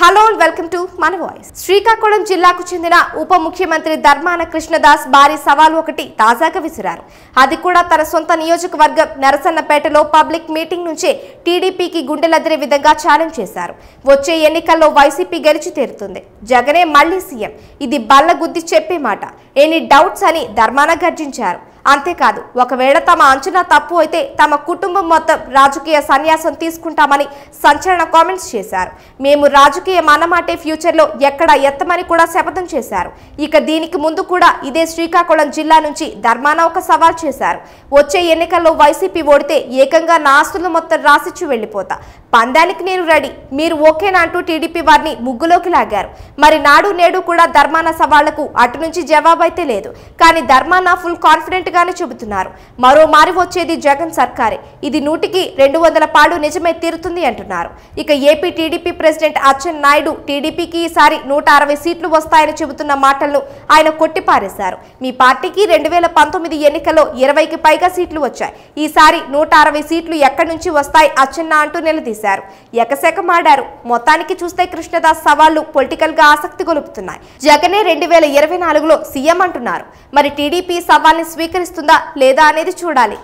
hello welcome to మన voice Srikakulam జిల్లాకు చెందిన ఉప ముఖ్యమంత్రి ధర్మాన కృష్ణదాస్ భారీ సవాల్ ఒకటి తాజాగా విసిరారు అది కూడా తన సొంత నియోజకవర్గం నరసన్నపేటలో పబ్లిక్ మీటింగ్ నుంచే టీడీపీకి గుండెలదిరే విధంగా ఛాలెంజ్ చేశారు వచ్చే ఎన్నికల్లో వైసీపీ గెలిచి తీరుతుంది జగనే మళ్లీ సీఎం ఇది బల్ల గుద్ది చెప్పే మాట ఎనీ డౌట్స్ అని ధర్మాన గర్జించారు అంతేకాదు ఒకవేళ తమ అంచనా తప్పు అయితే తమ కుటుంబం మొత్తం రాజకీయ సన్యాసం తీసుకుంటామని సంచలన కామెంట్స్ చేశారు మేము రాజకీయ రాజకీయ అన్నమాటే ఫ్యూచర్లో ఎక్కడ ఎత్తమని కూడా శపథం చేశారు ఇక దీనికి ముందు కూడా ఇదే శ్రీకాకుళం జిల్లా నుంచి ధర్మాన ఒక సవాల్ చేశారు వచ్చే ఎన్నికల్లో వైసీపీ ఓడితే ఏకంగా నా ఆస్తులు మొత్తం రాసిచ్చి వెళ్ళిపోతా పందానికి నేను రెడీ మీరు ఓకేనా అంటూ టీడీపీ వారిని ముగ్గులోకి లాగారు మరి నాడు నేడు కూడా ధర్మాన సవాళ్లకు అటు నుంచి జవాబైతే లేదు కానీ ధర్మాన ఫుల్ కాన్ఫిడెంట్ గానే చెబుతున్నారు మరో మారి వచ్చేది జగన్ సర్కారే ఇది నూటికి రెండు వందల పాడు నిజమే తీరుతుంది అంటున్నారు ఇక AP TDP president Atchannaidu టీడీపీకి ఈసారి నూట అరవై సీట్లు వస్తాయని చెబుతున్న మాటలను ఆయన కొట్టిపారేశారు మీ పార్టీకి రెండు వేల పంతొమ్మిది ఎన్నికల్లో ఇరవైకి పైగా సీట్లు వచ్చాయి ఈసారి నూట అరవై సీట్లు ఎక్కడి నుంచి వస్తాయి అచ్చెన్న అంటూ నిలదీశారు మాడారు మొత్తానికి చూస్తే కృష్ణదాస్ సవాళ్లు పొలిటికల్ గా ఆసక్తి గొలుపుతున్నాయి జగనే రెండు వేల ఇరవై నాలుగులో సీఎం అంటున్నారు మరి టీడీపీ సవాల్ని స్వీకరిస్తుందా లేదా అనేది చూడాలి